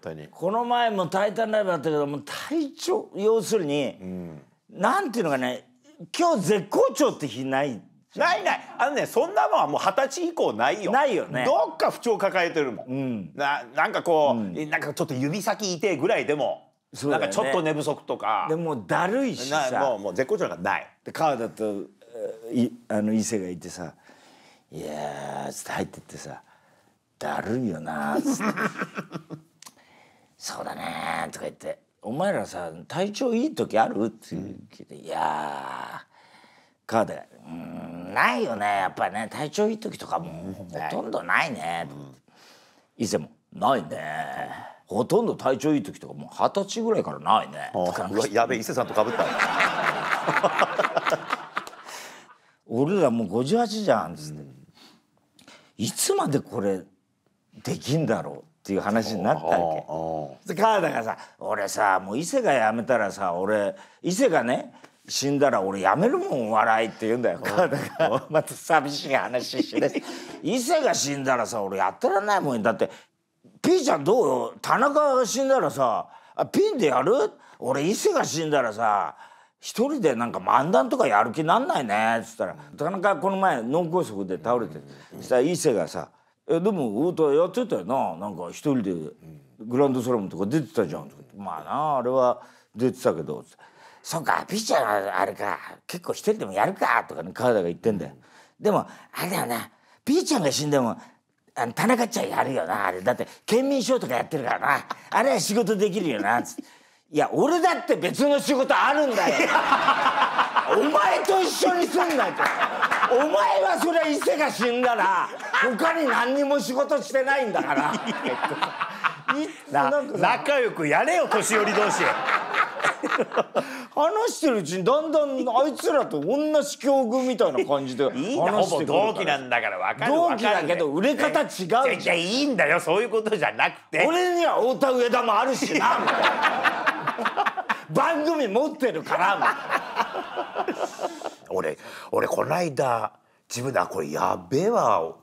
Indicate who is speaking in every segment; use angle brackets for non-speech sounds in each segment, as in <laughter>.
Speaker 1: 当にこの前も「タイタンライブ」だったけどもう体調要するに、うん、なんていうのかね今日絶好調って日ないないないあのねそんなもんはもう二十歳以降ないよないよねどっか不調抱えてるもん、うん、ななんかこう、うん、なんかちょっと指先痛いぐらいでもね、なんかちょっと寝不足とかでもだるいしさもうもう絶好調なんかないで川田といあの伊勢がいてさ「いやー」っつって入ってってさ「だるいよな」っつって <laughs> えて「お前らさ体調いい時ある?」って聞いて「いやかでうんないよねやっぱりね体調いい時とかもほとんどないね」伊勢も「ないね」ほとんど体調いい時とかもう二十歳ぐらいからないね。やべ伊勢さんと被った。<laughs> 俺らもう58じゃんっつって、うん、いつまでこれできんだろう。っていう話になったわけ。で川田がさ「俺さもう伊勢が辞めたらさ俺伊勢がね死んだら俺辞めるもん笑いって言うんだよ <laughs> 川田がまた寂しい話して <laughs> 伊勢が死んだらさ俺やってらんないもんだってピーちゃんどうよ田中が死んだらさピンでやる俺伊勢が死んだらさ一人でなんか漫談とかやる気なんないね」っつったら田中この前脳梗塞で倒れてそしたら伊勢がさえでも太田やってたよななんか一人でグランドスラムとか出てたじゃん」とかまあなあれは出てたけど」そうかピッチャーのあれか結構一人でもやるか」とかね川田が言ってんだよ。でもあれだよなピーちゃんが死んでもあの田中ちゃんやるよなあれだって県民賞とかやってるからなあれは仕事できるよなっつって。いや俺だって別の仕事あるんだよ <laughs> お前と一緒にすんなとお前はそりゃ伊勢が死んだら他に何にも仕事してないんだから仲良くやれよ年寄り同士話してるうちにだんだんあいつらと同じ境遇みたいな感じで話してくるほぼ同期なんだから分かる同期だけど売れ方違うじゃんいいんだよそういうことじゃなくて俺には太田上田もあるしなな <laughs> 番組持ってるからみたいな俺俺この間自分であこれやべえわ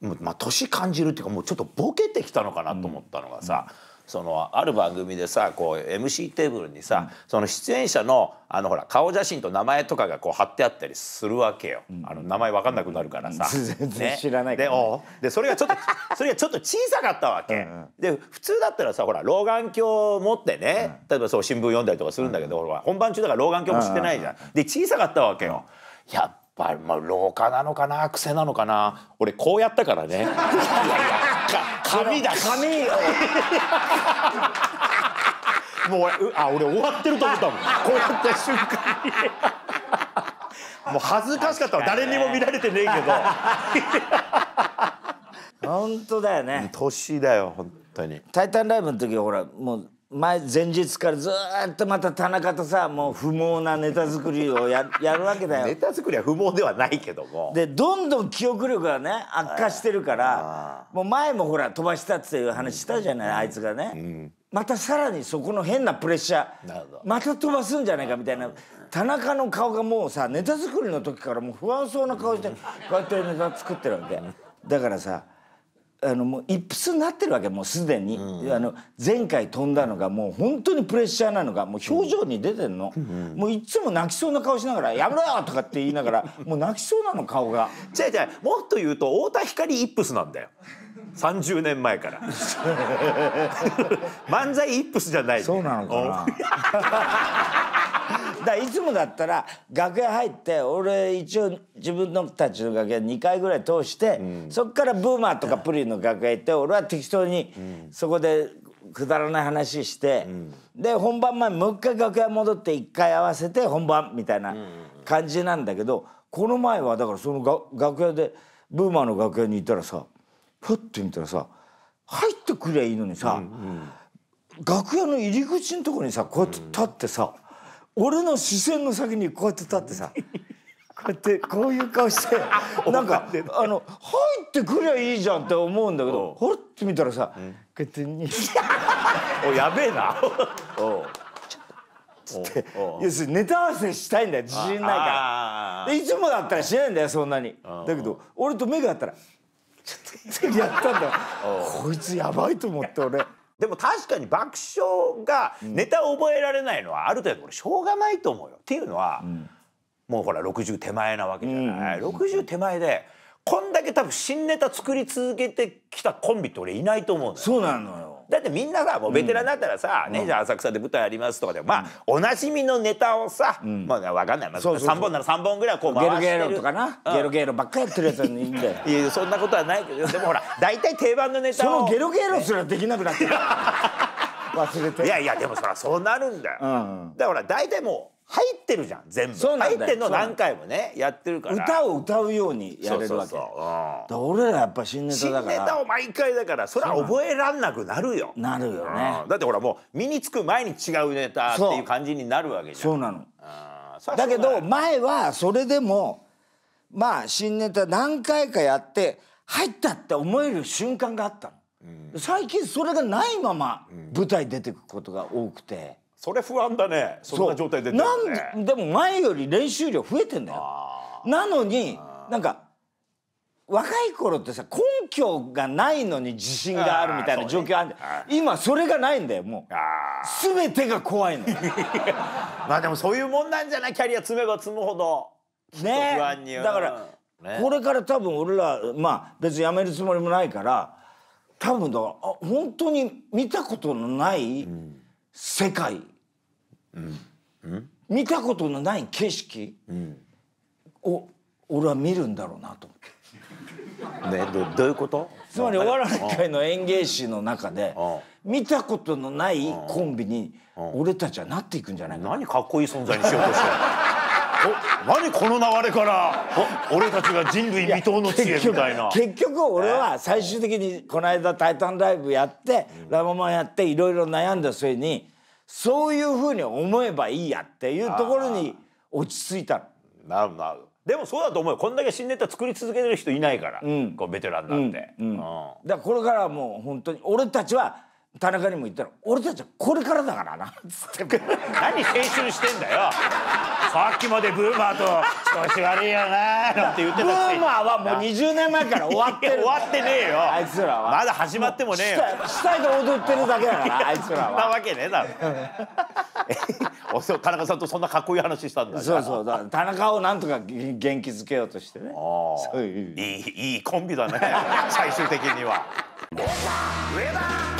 Speaker 1: まあ年感じるっていうかもうちょっとボケてきたのかなと思ったのがさ、うんそのある番組でさこう MC テーブルにさ、うん、その出演者のあのほら顔写真と名前とかがこう貼ってあったりするわけよ、うん、あの名前分かんなくなるからさ、うん、知らないから、ね、でそれがちょっと <laughs> それがちょっと小さかったわけ、うんうん、で普通だったらさほら老眼鏡を持ってね、例えばそう新聞読んだりとかするんだけど、うん、本番中だから老眼鏡も知ってないじゃん、で小さかったわけよ、やっぱ、まあ、老化なのかな癖なのかな俺こうやったからね。いやいや髪だ髪よ <laughs> もうあ俺終わってると思ったもんこうやった瞬間にもう恥ずかしかったわ誰にも見られてねえけど <laughs> 本当だよね年だよ本当に「タイタンライブ」の時はほらもう前前日からずっとまた田中とさもう不毛なネタ作りをややるわけだよ <laughs> ネタ作りは不毛ではないけどもでどんどん記憶力がね悪化してるからもう前もほら飛ばしたっていう話したじゃない、うん、あいつがね、うん、またさらにそこの変なプレッシャーまた飛ばすんじゃないかみたいな田中の顔がもうさネタ作りの時からもう不安そうな顔してこうやってネタ作ってるわけだからさあのもうイップスになってるわけもうすでに、うん、あの前回飛んだのがもう本当にプレッシャーなのがもう表情に出てるの、うん、もういつも泣きそうな顔しながら「やめろよ!」とかって言いながらもう泣きそうなの顔が。違う違うもっと言うと太田光イップスなんだよ。30年前から <laughs> <laughs> 漫才イップスじゃないそうなのかな <laughs> だいつもだったら楽屋入って俺一応自分のたちの楽屋2回ぐらい通して、うん、そっからブーマーとかプリンの楽屋行って俺は適当にそこでくだらない話して、うん、で本番前もう一回楽屋戻って1回合わせて本番みたいな感じなんだけどこの前はだからその楽屋でブーマーの楽屋にいたらさふって見たらさ入ってくりゃいいのにさ、うんうん、楽屋の入り口のとこにさこうやって立ってさ。うん俺の視線の先にこうやって立ってさ。<laughs> こうやってこういう顔して <laughs> なんかあの入ってくりゃいいじゃんって思うんだけどほらって見たらさこうやってに <laughs> おやべえなおつって要するにネタ合わせしたいんだよ自信ないからいつもだったらしないんだよそんなにだけど俺と目が合ったらちょっとやったんだこいつやばいと思って俺。でも確かに爆笑がネタを覚えられないのはある程度俺しょうがないと思うよ。っていうのは、もうほら60手前なわけじゃない。60手前でこんだけ多分新ネタ作り続けてきたコンビって俺いないと思うだよ。そうなのよだってみんなさもうベテランだったらさ、ねじゃあ浅草で舞台ありますとかでまあおなじみのネタをさ、まあわかんない、まあ、3本なら3本ぐらいこう回してるゲロゲロとかな、ゲロゲロばっかりやってるやつにいいんだよいやそんなことはないけどでもほら <laughs> 大体定番のネタをそのゲロゲロすらできなくなってる <laughs> 忘れていやいやでもそらそうなるんだよ、だから大体もう入ってるじゃん全部入ってんの何回もねやってるから歌を歌うようにやれるわけそう俺らやっぱ新ネタだから新ネタを毎回だからそれは覚えらんなくなるよなるよね、うん、だってほらもう身につく前に違うネタっていう感じになるわけじゃんそうなのだけど前はそれでもまあ新ネタ何回かやって入ったって思える瞬間があったの、うん、最近それがないまま舞台出てくことが多くて。それ不安だねそんな状態で、ね、なんでも前より練習量増えてんだよなのになんか若い頃ってさ根拠がないのに自信があるみたいな状況あるんだよ、ね、今それがないんだよもう全てが怖いの <laughs> まあでもそういうもんなんじゃないキャリア積めば積むほどねだから、ね、これから多分俺らまあ別にやめるつもりもないから多分だから本当に見たことのない、うん世界、うん見たことのない景色を、俺は見るんだろうなと思って。ね、どどういうことつまりお笑い界の演芸史の中で見たことのないコンビに俺たちはなっていくんじゃないか何かっこいい存在にしようとして何この流れから俺たちが人類未踏の知恵みたいな結局俺は最終的にこの間「タイタンライブ」やって「ラ・ママ」やっていろいろ悩んだ末にそういうふうに思えばいいやっていうところに落ち着いたなるなるでもそうだと思うよこんだけ新ネタ作り続けてる人いないから、うん、こうベテランなんて、うんうん、だからこれからはもう本当に俺たちは田中にも言ったら「俺たちはこれからだからな」つって何青春してんだよさっきまでブーマーと「調子悪いよな」なて言ってたブーマーはもう20年前から終わってる終わってねえよあいつらはまだ始まってもねえよ下下で踊ってるだけだからあいつらはなわけねえだろ <laughs> 田中さんとそんなかっこいい話したんだそうそうだ田中をなんとか元気づけようとしてねそういういいいいコンビだね最終的には上田